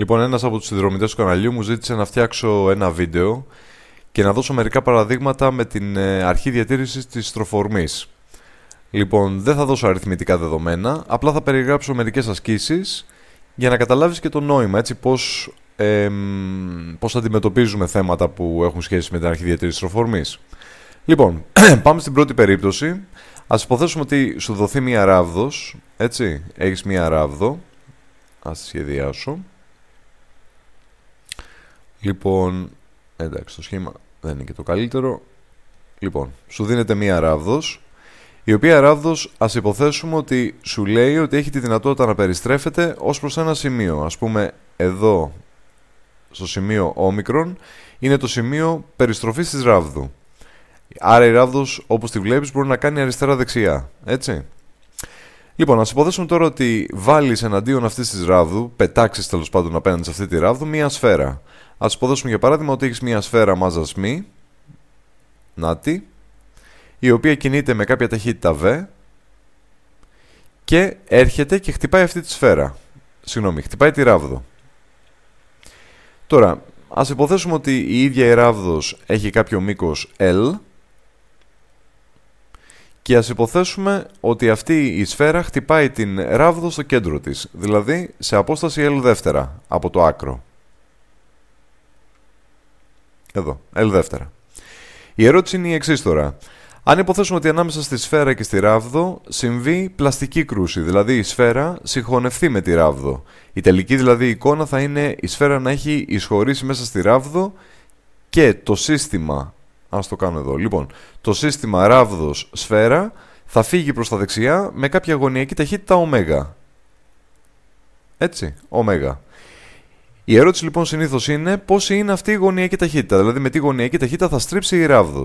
Λοιπόν, ένας από τους συνδρομητές του καναλιού μου ζήτησε να φτιάξω ένα βίντεο και να δώσω μερικά παραδείγματα με την ε, αρχή διατήρησης της τροφορμή. Λοιπόν, δεν θα δώσω αριθμητικά δεδομένα, απλά θα περιγράψω μερικές ασκήσεις για να καταλάβεις και το νόημα, έτσι, πώς, ε, πώς αντιμετωπίζουμε θέματα που έχουν σχέση με την αρχή διατήρησης τροφορμής. Λοιπόν, πάμε στην πρώτη περίπτωση. Ας υποθέσουμε ότι σου δοθεί μία ράβδος, έτσι, έχεις μία ράβδο, ας σχεδιάσω, Λοιπόν, εντάξει, το σχήμα δεν είναι και το καλύτερο. Λοιπόν, σου δίνεται μία ράβδος, η οποία ράβδος ας υποθέσουμε ότι σου λέει ότι έχει τη δυνατότητα να περιστρέφεται ως προς ένα σημείο. Ας πούμε εδώ, στο σημείο όμικρον, είναι το σημείο περιστροφής της ράβδου. Άρα η ράβδος, όπως τη βλέπεις, μπορεί να κάνει αριστερά-δεξιά, έτσι. Λοιπόν, ας υποθέσουμε τώρα ότι βάλεις εναντίον αυτής της ράβδου, πετάξεις τέλος πάντων απέναντι σε αυτή τη ράβδου, μία σφαίρα. Ας υποθέσουμε για παράδειγμα ότι έχεις μια σφαίρα μάζας μη, νάτι, η οποία κινείται με κάποια ταχύτητα v και έρχεται και χτυπάει αυτή τη σφαίρα. Συγγνώμη, χτυπάει τη ράβδο. Τώρα, ας υποθέσουμε ότι η ίδια η ράβδος έχει κάποιο μήκος L και ας υποθέσουμε ότι αυτή η σφαίρα χτυπάει την ράβδο στο κέντρο της, δηλαδή σε απόσταση L δεύτερα από το άκρο. Εδώ, ελδεύτερα. Η ερώτηση είναι η εξής τώρα. Αν υποθέσουμε ότι ανάμεσα στη σφαίρα και στη ράβδο συμβεί πλαστική κρούση, δηλαδή η σφαίρα συγχωνευτεί με τη ράβδο. Η τελική δηλαδή εικόνα θα είναι η σφαίρα να έχει εισχωρήσει μέσα στη ράβδο και το σύστημα, ας το κάνω εδώ, λοιπόν, το σύστημα ράβδος σφαίρα θα φύγει προς τα δεξιά με κάποια γωνιακή ταχύτητα ω. Έτσι, ω. Η ερώτηση λοιπόν συνήθως είναι πόση είναι αυτή η γωνιακή ταχύτητα, δηλαδή με τι γωνιακή ταχύτητα θα στρίψει η ράβδος.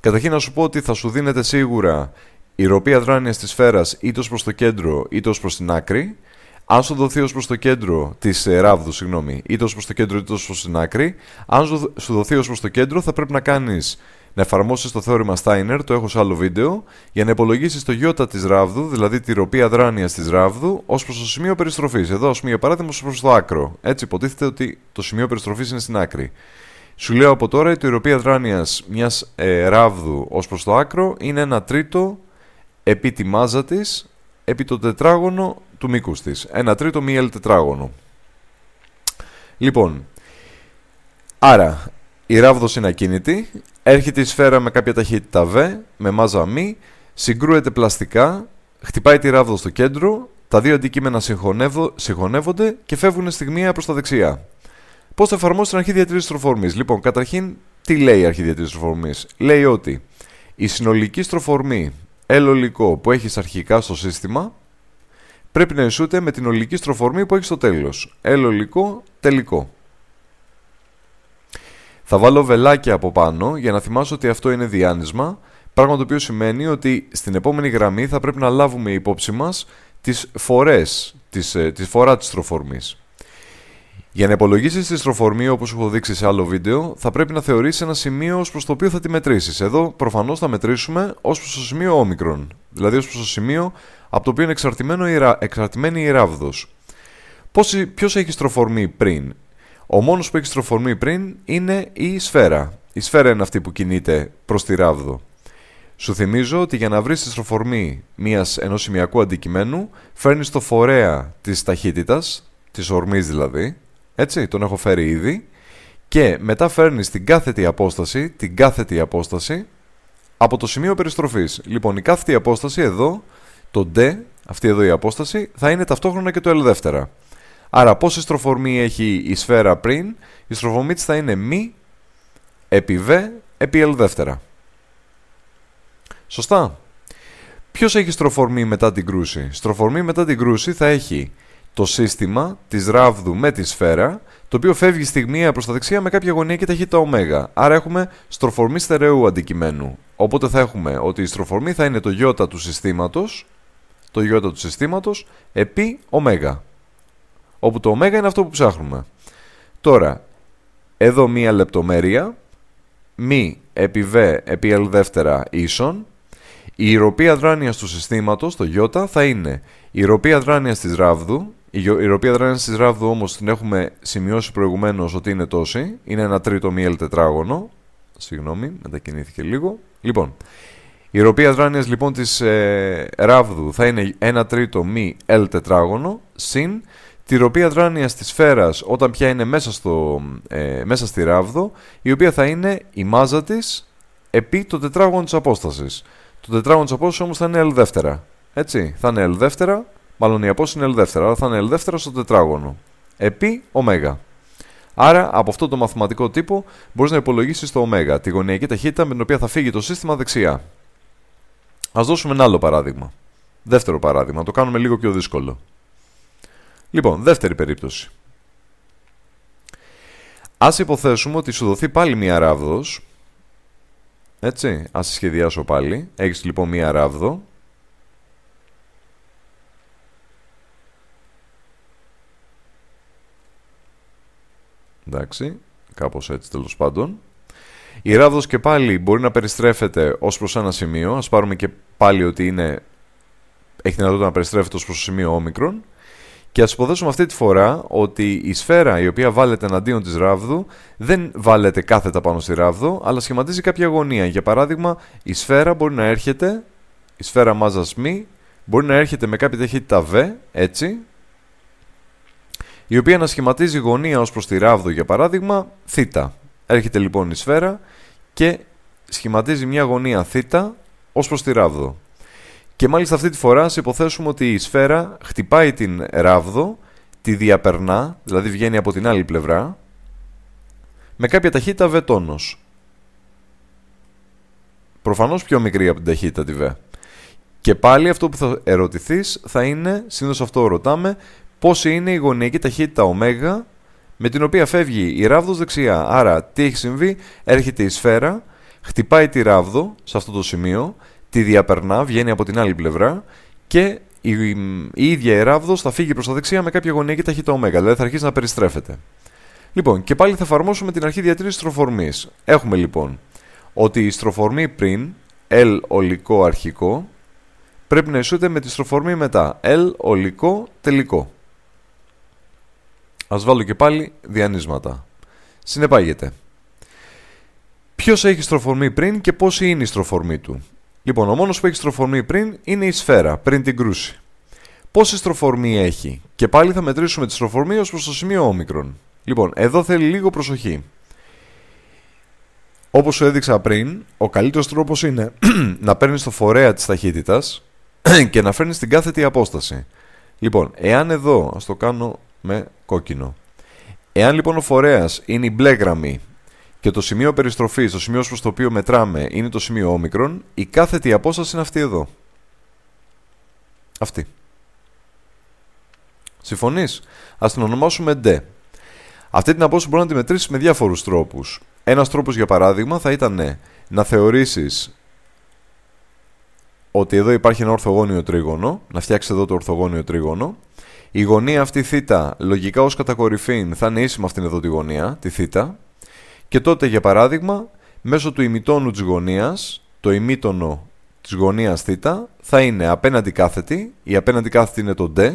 Καταρχήν να σου πω ότι θα σου δίνεται σίγουρα η ροπή αδράνειας της σφαίρας είτε ως προς το κέντρο είτε ως προς την άκρη. Αν σου δοθεί ως προς το κέντρο της ε, ράβδου, συγγνώμη, είτε ως προς το κέντρο είτε ως προς την άκρη. Αν σου δοθεί ως προς το κέντρο, θα πρέπει να κάνεις να εφαρμόσεις το θεώρημα Steiner, το έχω σε άλλο βίντεο, για να υπολογίσεις το γιώτα της ράβδου, δηλαδή τη ροπή αδράνειας της ράβδου, ως προς το σημείο περιστροφής. Εδώ, ας πούμε, για παράδειγμα, ως προς το άκρο. Έτσι, υποτίθεται ότι το σημείο περιστροφής είναι στην άκρη. Σου λέω από τώρα ότι η ροπή αδράνειας μιας ε, ράβδου ως προς το άκρο είναι ένα τρίτο επί τη μάζα της, επί το τετράγωνο του μήκους της. Ένα τρίτο μη τετράγωνο. Λοιπόν, άρα η ράβδος είναι ακίνητη. Έρχεται η σφαίρα με κάποια ταχύτητα V με μάζα μη, συγκρούεται πλαστικά, χτυπάει τη ράβδο στο κέντρο, τα δύο αντικείμενα συγχωνεύονται και φεύγουν στιγμία προς τα δεξιά. Πώς θα εφαρμόσει την αρχή διατήρησης τροφορμής. Λοιπόν, καταρχήν, τι λέει η αρχή διατήρησης τροφορμής. Λέει ότι η συνολική στροφορμή ελολικό που έχει αρχικά στο σύστημα πρέπει να ισούται με την ολική στροφορμή που έχει στο τέλος. Ελολικό τελικό. Θα βάλω βελάκια από πάνω για να θυμάσαι ότι αυτό είναι διάνυσμα, πράγμα το οποίο σημαίνει ότι στην επόμενη γραμμή θα πρέπει να λάβουμε υπόψη μας τις φορές, ε, τη φορά της τροφορμής. Για να υπολογίσεις τη στροφορμή όπως έχω δείξει σε άλλο βίντεο, θα πρέπει να θεωρήσει ένα σημείο ως προς το οποίο θα τη μετρήσεις. Εδώ προφανώς θα μετρήσουμε ως προς το σημείο όμικρον, δηλαδή ως προς το σημείο από το οποίο είναι εξαρτημένη η ράβδος. Ποιος έχει στροφορμή πριν, ο μόνος που έχει στροφορμή πριν είναι η σφαίρα. Η σφαίρα είναι αυτή που κινείται προς τη ράβδο. Σου θυμίζω ότι για να βρεις τη στροφορμή μιας ενός σημειακού αντικειμένου φέρνεις το φορέα της ταχύτητας, της ορμής δηλαδή, έτσι, τον έχω φέρει ήδη, και μετά φέρνεις την κάθετη απόσταση, την κάθετη απόσταση από το σημείο περιστροφής. Λοιπόν, η κάθετη απόσταση εδώ, το d, αυτή εδώ η απόσταση, θα είναι ταυτόχρονα και το l δεύτερα. Άρα πόση στροφορμή έχει η σφαίρα πριν, η στροφομή της θα είναι μη επί β επί ελ δεύτερα. Σωστά. Ποιος έχει στροφορμή μετά την κρούση. Στροφορμή μετά την κρούση θα έχει το σύστημα της ράβδου με τη σφαίρα, το οποίο φεύγει στιγμία προς τα δεξιά με κάποια γωνία και ταχύτητα ω. Άρα έχουμε στροφορμή στερεού αντικειμένου. Οπότε θα έχουμε ότι η στροφορμή θα είναι το γιώτα του συστήματος, το γιώτα του συστήματος επί ω όπου το ω είναι αυτό που ψάχνουμε. Τώρα, εδώ μία λεπτομέρεια, μη επί β επί l δεύτερα ίσον, η ηρωπή δράνειας του συστήματος, το ι, θα είναι η ηρωπή δράνειας της ράβδου, η ηρωπή δράνειας της ράβδου όμως την έχουμε σημειώσει προηγουμένως ότι είναι τόση, είναι ένα τρίτο μη l τετράγωνο, συγγνώμη, μετακινήθηκε λίγο. Λοιπόν, η ηρωπία δράνειας λοιπόν της ε, ράβδου θα είναι 1 τρίτο μη L τετράγωνο συν τη ροπή αδράνεια τη σφαίρας όταν πια είναι μέσα, στο, ε, μέσα στη ράβδο, η οποία θα είναι η μάζα της επί το τετράγωνο της απόστασης. Το τετράγωνο της απόστασης όμως θα είναι L Έτσι, θα είναι L μάλλον η απόσταση είναι L αλλά θα είναι L δεύτερα στο τετράγωνο. Επί Ω! Άρα, από αυτό το μαθηματικό τύπο μπορείς να υπολογίσεις το ω, τη γωνιακή ταχύτητα με την οποία θα φύγει το σύστημα δεξιά. Ας δώσουμε ένα άλλο παράδειγμα. Δεύτερο παράδειγμα, το κάνουμε λίγο πιο δύσκολο. Λοιπόν, δεύτερη περίπτωση. Ας υποθέσουμε ότι σου δοθεί πάλι μία ράβδος. Έτσι, ας σχεδιάσω πάλι. Έχεις λοιπόν μία ράβδο. Εντάξει, κάπως έτσι τέλος πάντων. Η ράβδος και πάλι μπορεί να περιστρέφεται ως προς ένα σημείο. Ας πάρουμε και πάλι ότι είναι... έχει δυνατότητα να περιστρέφεται ως προς το σημείο όμικρον. Και ας υποδέσουμε αυτή τη φορά ότι η σφαίρα η οποία βάλεται εναντίον της ράβδου δεν βάλεται κάθετα πάνω στη ράβδο, αλλά σχηματίζει κάποια γωνία. Για παράδειγμα, η σφαίρα μπορεί να έρχεται, η σφαίρα μάζας μη, μπορεί να έρχεται με κάποια ταχύτητα β έτσι, η οποία να σχηματίζει γωνία ως προς τη ράβδο, για παράδειγμα, θ. Έρχεται λοιπόν η σφαίρα και σχηματίζει μια γωνία θ ως προς τη ράβδο. Και μάλιστα αυτή τη φορά, σε υποθέσουμε ότι η σφαίρα χτυπάει την ράβδο, τη διαπερνά, δηλαδή βγαίνει από την άλλη πλευρά, με κάποια ταχύτητα β τόνος. Προφανώς πιο μικρή από την ταχύτητα τη β. Και πάλι αυτό που θα ερωτηθείς θα είναι, συνήθως αυτό ρωτάμε, πόση είναι η γωνιακή ταχύτητα ω με την οποία φεύγει η ράβδος δεξιά. Άρα τι έχει συμβεί, έρχεται η σφαίρα, χτυπάει τη ράβδο σε αυτό το σημείο, τη διαπερνά, βγαίνει από την άλλη πλευρά και η, ίδια η ράβδος θα φύγει προς τα δεξιά με κάποια γωνία και ταχύτητα ω, δηλαδή θα αρχίσει να περιστρέφεται. Λοιπόν, και πάλι θα εφαρμόσουμε την αρχή διατήρησης στροφορμής. Έχουμε λοιπόν ότι η στροφορμή πριν, L ολικό αρχικό, πρέπει να ισούται με τη στροφορμή μετά, L ολικό τελικό. Ας βάλω και πάλι διανύσματα. Συνεπάγεται. Ποιος έχει στροφορμή πριν και πόση είναι η στροφορμή του. Λοιπόν, ο μόνος που έχει στροφορμή πριν είναι η σφαίρα, πριν την κρούση. Πόση στροφορμή έχει, και πάλι θα μετρήσουμε τη στροφορμή ως προς το σημείο όμικρον. Λοιπόν, εδώ θέλει λίγο προσοχή. Όπως σου έδειξα πριν, ο καλύτερος τρόπος είναι να παίρνεις το φορέα της ταχύτητας και να φέρνεις την κάθετη απόσταση. Λοιπόν, εάν εδώ, ας το κάνω με κόκκινο. Εάν λοιπόν ο φορέας είναι η μπλε γραμμή και το σημείο περιστροφής, το σημείο προς το οποίο μετράμε, είναι το σημείο όμικρον, η κάθετη απόσταση είναι αυτή εδώ. Αυτή. Συμφωνείς. Ας την ονομάσουμε D. Αυτή την απόσταση μπορεί να τη μετρήσεις με διάφορους τρόπους. Ένας τρόπος, για παράδειγμα, θα ήταν ναι, να θεωρήσεις ότι εδώ υπάρχει ένα ορθογώνιο τρίγωνο, να φτιάξεις εδώ το ορθογώνιο τρίγωνο. Η γωνία αυτή θ, λογικά ως κατακορυφήν, θα είναι ίση με αυτήν εδώ τη γωνία, τη θ, και τότε, για παράδειγμα, μέσω του ημιτόνου της γωνίας, το ημίτονο της γωνίας θ θα είναι απέναντι κάθετη, η απέναντι κάθετη είναι το d,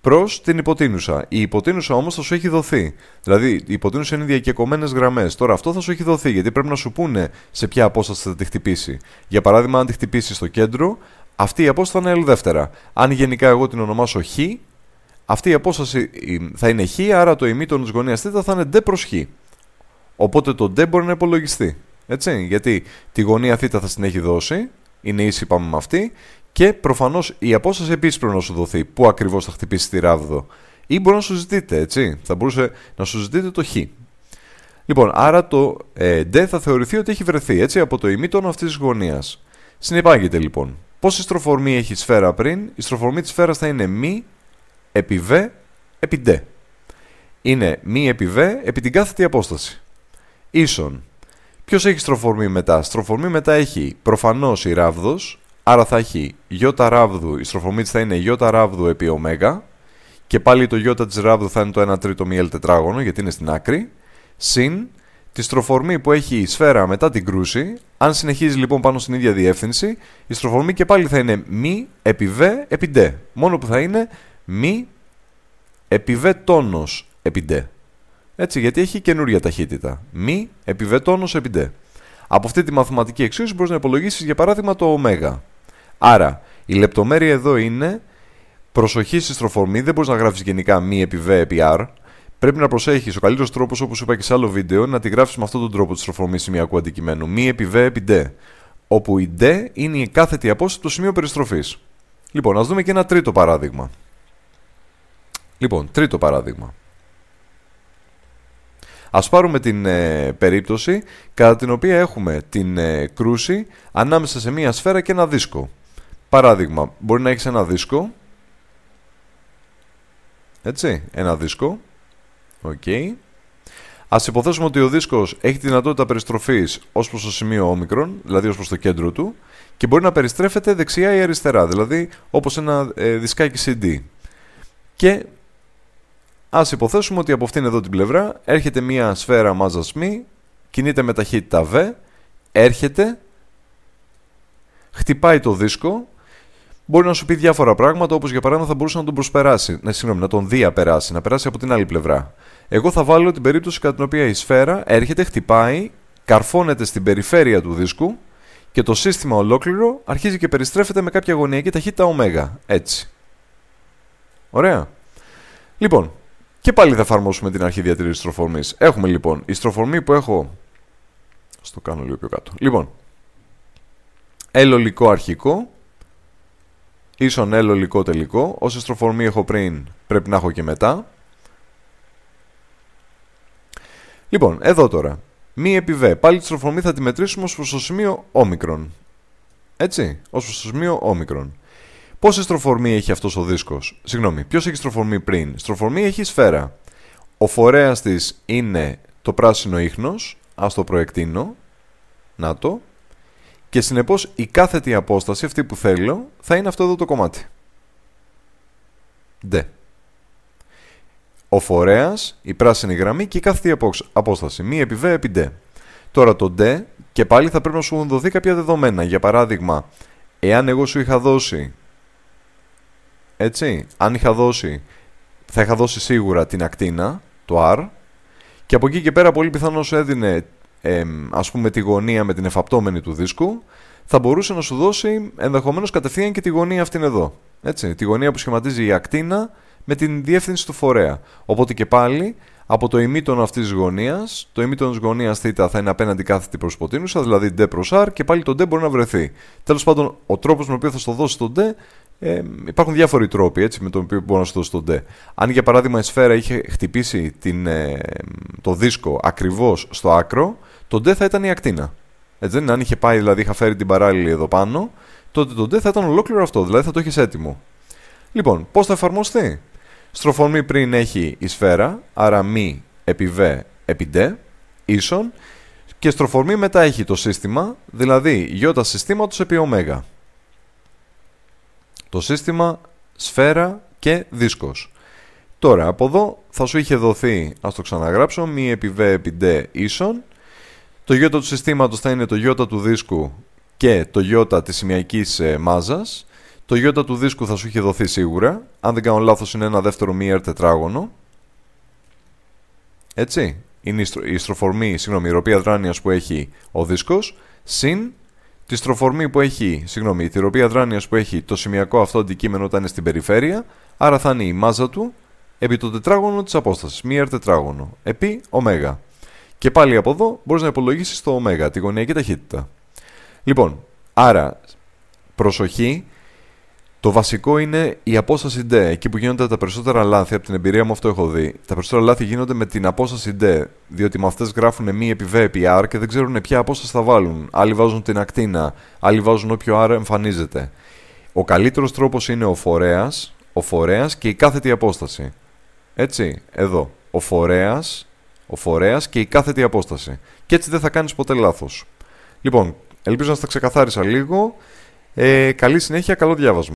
προς την υποτείνουσα. Η υποτείνουσα όμως θα σου έχει δοθεί. Δηλαδή, η υποτείνουσα είναι διακεκομένες γραμμές. Τώρα αυτό θα σου έχει δοθεί, γιατί πρέπει να σου πούνε σε ποια απόσταση θα τη χτυπήσει. Για παράδειγμα, αν τη χτυπήσει στο κέντρο, αυτή η απόσταση θα είναι ελδεύτερα. Αν γενικά εγώ την ονομάσω χ, αυτή η απόσταση θα είναι χ, άρα το ημίτονο της γωνίας θ θα είναι d προς χ. Οπότε το D μπορεί να υπολογιστεί. Έτσι, γιατί τη γωνία θ θα την έχει δώσει, είναι ίση πάμε με αυτή, και προφανώς η απόσταση επίσης πρέπει να σου δοθεί. Πού ακριβώς θα χτυπήσει τη ράβδο. Ή μπορεί να σου ζητείτε, έτσι. Θα μπορούσε να σου ζητείτε το χ. Λοιπόν, άρα το ε, D θα θεωρηθεί ότι έχει βρεθεί έτσι, από το ημίτονο αυτής της γωνίας. Συνεπάγεται λοιπόν. Πόση στροφορμή έχει η σφαίρα πριν, η στροφορμή της σφαίρας θα είναι μη επί V επί D. Είναι μη επί V επί την κάθετη απόσταση ίσον. Ποιος έχει στροφορμή μετά. Στροφορμή μετά έχει προφανώς η ράβδος, άρα θα έχει ι ράβδου, η στροφορμή της θα είναι ι ράβδου επί ω και πάλι το ι της ράβδου θα είναι το 1 τρίτο μη τετράγωνο γιατί είναι στην άκρη, συν τη στροφορμή που έχει η σφαίρα μετά την κρούση. Αν συνεχίζει λοιπόν πάνω στην ίδια διεύθυνση, η στροφορμή και πάλι θα είναι μη επί β επί δ. Μόνο που θα είναι μη επί β τόνος επί δ. Έτσι, γιατί έχει καινούργια ταχύτητα. Μη επιβετώνω σε πιντέ. Από αυτή τη μαθηματική εξίσωση μπορείς να υπολογίσεις για παράδειγμα το ω. Άρα, η λεπτομέρεια εδώ είναι προσοχή στη στροφορμή. Δεν μπορείς να γράφεις γενικά μη επί β επί r. Πρέπει να προσέχεις. Ο καλύτερος τρόπος, όπως είπα και σε άλλο βίντεο, είναι να τη γράφεις με αυτόν τον τρόπο τη στροφορμή σημειακού αντικειμένου. Μη επί β επί Όπου η d είναι η κάθετη απόσταση το σημείο περιστροφής. Λοιπόν, ας δούμε και ένα τρίτο παράδειγμα. Λοιπόν, τρίτο παράδειγμα. Ας πάρουμε την ε, περίπτωση κατά την οποία έχουμε την ε, κρούση ανάμεσα σε μία σφαίρα και ένα δίσκο. Παράδειγμα, μπορεί να έχεις ένα δίσκο. Έτσι, ένα δίσκο. Οκ. Okay. Ας υποθέσουμε ότι ο δίσκος έχει τη δυνατότητα περιστροφής ως προς το σημείο όμικρον, δηλαδή ως προς το κέντρο του, και μπορεί να περιστρέφεται δεξιά ή αριστερά, δηλαδή όπως ένα ε, δισκάκι CD. Και Ας υποθέσουμε ότι από αυτήν εδώ την πλευρά έρχεται μια σφαίρα μάζας μη, κινείται με ταχύτητα V, έρχεται, χτυπάει το δίσκο, μπορεί να σου πει διάφορα πράγματα, όπως για παράδειγμα θα μπορούσε να τον προσπεράσει, ναι, συγγνώμη, να τον διαπεράσει, να περάσει από την άλλη πλευρά. Εγώ θα βάλω την περίπτωση κατά την οποία η σφαίρα έρχεται, χτυπάει, καρφώνεται στην περιφέρεια του δίσκου και το σύστημα ολόκληρο αρχίζει και περιστρέφεται με κάποια γωνιακή ταχύτητα ω. Έτσι. Ωραία. Λοιπόν, και πάλι θα εφαρμόσουμε την αρχή διατήρησης τροφορμή. Έχουμε λοιπόν η στροφορμή που έχω. Στο κάνω λίγο πιο κάτω. Λοιπόν, ελολικό αρχικό ίσον ελολικό τελικό. όσο στροφορμή έχω πριν πρέπει να έχω και μετά. Λοιπόν, εδώ τώρα. Μη επί β. Πάλι τη στροφορμή θα τη μετρήσουμε ως προς το σημείο όμικρον. Έτσι, ως προς το σημείο όμικρον. Πόση στροφορμή έχει αυτός ο δίσκος. Συγγνώμη, ποιος έχει στροφορμή πριν. Στροφορμή έχει σφαίρα. Ο φορέας της είναι το πράσινο ίχνος. Ας το προεκτείνω. Να το. Και συνεπώς η κάθετη απόσταση, αυτή που θέλω, θα είναι αυτό εδώ το κομμάτι. Ντε. Ο φορέας, η πράσινη γραμμή και η κάθετη απόσταση. Μη επί β επί ντε. Τώρα το ντε και πάλι θα πρέπει να σου δοθεί κάποια δεδομένα. Για παράδειγμα, εάν εγώ σου είχα δώσει έτσι, αν είχα δώσει, θα είχα δώσει σίγουρα την ακτίνα, το R, και από εκεί και πέρα πολύ πιθανό σου έδινε ε, ας πούμε τη γωνία με την εφαπτώμενη του δίσκου, θα μπορούσε να σου δώσει ενδεχομένως κατευθείαν και τη γωνία αυτήν εδώ. Έτσι, τη γωνία που σχηματίζει η ακτίνα με την διεύθυνση του φορέα. Οπότε και πάλι από το ημίτονο αυτής της γωνίας, το ημίτονος της γωνίας θ θα είναι απέναντι κάθετη προς ποτίνουσα, δηλαδή d προς r και πάλι το d μπορεί να βρεθεί. Τέλος πάντων, ο τρόπος με τον οποίο θα στο δώσει το d ε, υπάρχουν διάφοροι τρόποι έτσι, με τον οποίο μπορώ να σου δώσω τον ντε. Αν για παράδειγμα η σφαίρα είχε χτυπήσει την, το δίσκο ακριβώς στο άκρο, τον ντε θα ήταν η ακτίνα. Έτσι, δεν, αν είχε πάει, δηλαδή είχα φέρει την παράλληλη εδώ πάνω, τότε τον ντε θα ήταν ολόκληρο αυτό, δηλαδή θα το έχεις έτοιμο. Λοιπόν, πώς θα εφαρμοστεί. Στροφορμή πριν έχει η σφαίρα, άρα μη επί β επί ντε, ίσον, και στροφορμή μετά έχει το σύστημα, δηλαδή ι συστήματος επί ωμέγα. Το σύστημα, σφαίρα και δίσκος. Τώρα, από εδώ θα σου είχε δοθεί, ας το ξαναγράψω, μη επί β επί ίσον. Το γιώτα του συστήματος θα είναι το γιώτα του δίσκου και το γιώτα της σημειακής ε, μάζας. Το γιώτα του δίσκου θα σου είχε δοθεί σίγουρα. Αν δεν κάνω λάθος είναι ένα δεύτερο μη ερ τετράγωνο. Έτσι. Είναι η στροφορμή, συγγνώμη, η ροπή αδράνειας που έχει ο δίσκος. Συν τη στροφορμή που έχει, συγγνώμη, η θηροπή αδράνειας που έχει το σημειακό αυτό αντικείμενο όταν είναι στην περιφέρεια, άρα θα είναι η μάζα του επί το τετράγωνο της απόστασης, μία τετράγωνο, επί ω. Και πάλι από εδώ μπορείς να υπολογίσεις το ω, τη γωνιακή ταχύτητα. Λοιπόν, άρα προσοχή το βασικό είναι η απόσταση D. Εκεί που γίνονται τα περισσότερα λάθη, από την εμπειρία μου αυτό έχω δει, τα περισσότερα λάθη γίνονται με την απόσταση D. Διότι οι μαθητέ γράφουν μη επί V επί R και δεν ξέρουν ποια απόσταση θα βάλουν. Άλλοι βάζουν την ακτίνα, άλλοι βάζουν όποιο R εμφανίζεται. Ο καλύτερος τρόπος είναι ο φορέας, ο φορέας και η κάθετη απόσταση. Έτσι, εδώ. Ο φορέας, ο φορέας και η κάθετη απόσταση. Και έτσι δεν θα κάνεις ποτέ λάθος. Λοιπόν, ελπίζω να στα ξεκαθάρισα λίγο. Ε, καλή συνέχεια, καλό διάβασμα.